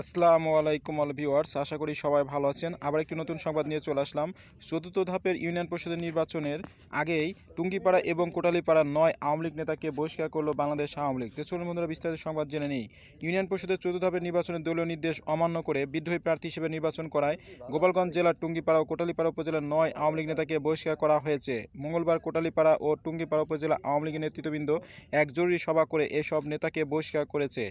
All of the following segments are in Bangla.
আসসালামু আলাইকুম অল ভিওয়ার্স আশা করি সবাই ভালো আছেন আবার একটি নতুন সংবাদ নিয়ে চলে আসলাম চতুর্থ ধাপের ইউনিয়ন পরিষদের নির্বাচনের আগেই টুঙ্গিপাড়া এবং কোটালিপাড়া নয় আওয়ামী লীগ নেতাকে বহিষ্কার করল বাংলাদেশ আওয়ামী লীগ চলুন বন্ধুরা বিস্তারিত সংবাদ জেনে নেই ইউনিয়ন পরিষদের চতুর্থ ধাপের নির্বাচনের দলীয় নির্দেশ অমান্য করে বিদ্রোহী প্রার্থী হিসেবে নির্বাচন করায় গোপালগঞ্জ জেলার টুঙ্গিপাড়া ও কোটালিপাড়া উপজেলার নয় আওয়ামী লীগ নেতাকে বহিষ্কার করা হয়েছে মঙ্গলবার কোটালিপাড়া ও টুঙ্গিপাড়া উপজেলা আওয়ামী লীগের নেতৃত্ববৃন্দ এক জরুরি সভা করে এসব নেতাকে বহিষ্কার করেছে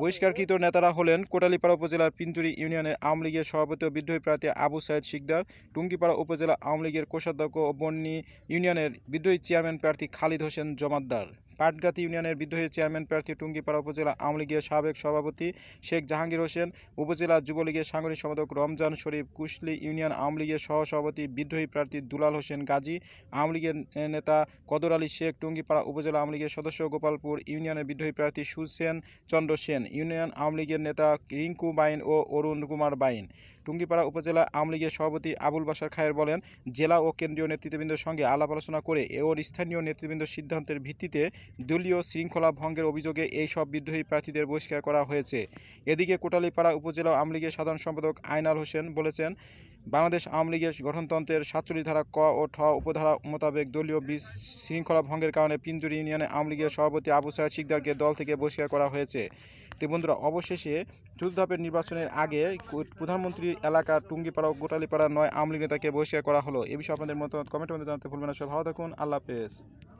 বহিষ্কারকৃত নেতারা হলেন কোটালীপাড়া উপজেলার পিঞ্জুরি ইউনিয়নের আওয়ামী লীগের সভাপতি ও বিদ্রোহী প্রার্থী আবু সাইদ শিকদার টুঙ্গিপাড়া উপজেলা আওয়ামী লীগের কোষাধ্যক্ষ ও বন্যী ইউনিয়নের বিদ্রোহী চেয়ারম্যান প্রার্থী খালিদ হোসেন জমাদ্দার পাটগাতি ইউনিয়নের বিদ্রোহী চেয়ারম্যান প্রার্থী টুঙ্গিপাড়া উপজেলা আওয়ামী লীগের সাবেক সভাপতি শেখ জাহাঙ্গীর হোসেন উপজেলা যুবলীগের সাংগঠনিক সম্পাদক রমজান শরীফ কুশলি ইউনিয়ন আওয়ামী লীগের সহসভাপতি বিদ্রোহী প্রার্থী দুলাল হোসেন গাজী আওয়ামী লীগের নেতা কদর আলী শেখ টুঙ্গিপাড়া উপজেলা আওয়ামী লীগের সদস্য গোপালপুর ইউনিয়নের বিদ্রোহী প্রার্থী সুসেন চন্দ্র সেন ইউনিয়ন আওয়ামী লীগের নেতা রিঙ্কু বাইন ও অরুণ কুমার বাইন টুঙ্গিপাড়া উপজেলা আওয়ামী লীগের সভাপতি আবুল বাসার খায়ের বলেন জেলা ও কেন্দ্রীয় নেতৃত্ববৃন্দের সঙ্গে আলাপ আলোচনা করে ওর স্থানীয় নেতৃবৃন্দ সিদ্ধান্তের ভিত্তিতে দলীয় শৃঙ্খলা ভঙ্গের অভিযোগে এই সব বিদ্রোহী প্রার্থীদের বহিষ্কার করা হয়েছে এদিকে কোটালীপাড়া উপজেলা আওয়ামী লীগের সাধারণ সম্পাদক আইনাল হোসেন বলেছেন বাংলাদেশ আওয়ামী লীগের গঠনতন্ত্রের সাতচল্লিশ ধারা ক ও ঠ উপধারা মোতাবেক দলীয় শৃঙ্খলা ভঙ্গের কারণে পিঞ্জুরি ইউনিয়নে আওয়ামী লীগের সভাপতি আবু সাহেদ শিকদারকে দল থেকে বহিষ্কার করা হয়েছে তে বন্ধুরা অবশেষে চতুর্ধাপের নির্বাচনের আগে প্রধানমন্ত্রীর এলাকা টুঙ্গিপাড়া ও গোটালিপাড়া নয় আওয়ামী লীগ নেতাকে বহিষ্কার করা হলো এ বিষয়ে আপনাদের মতামত কমেন্টের মধ্যে জানাতে ভুলবেন না সব ভালো থাকুন আল্লাহ হাফেজ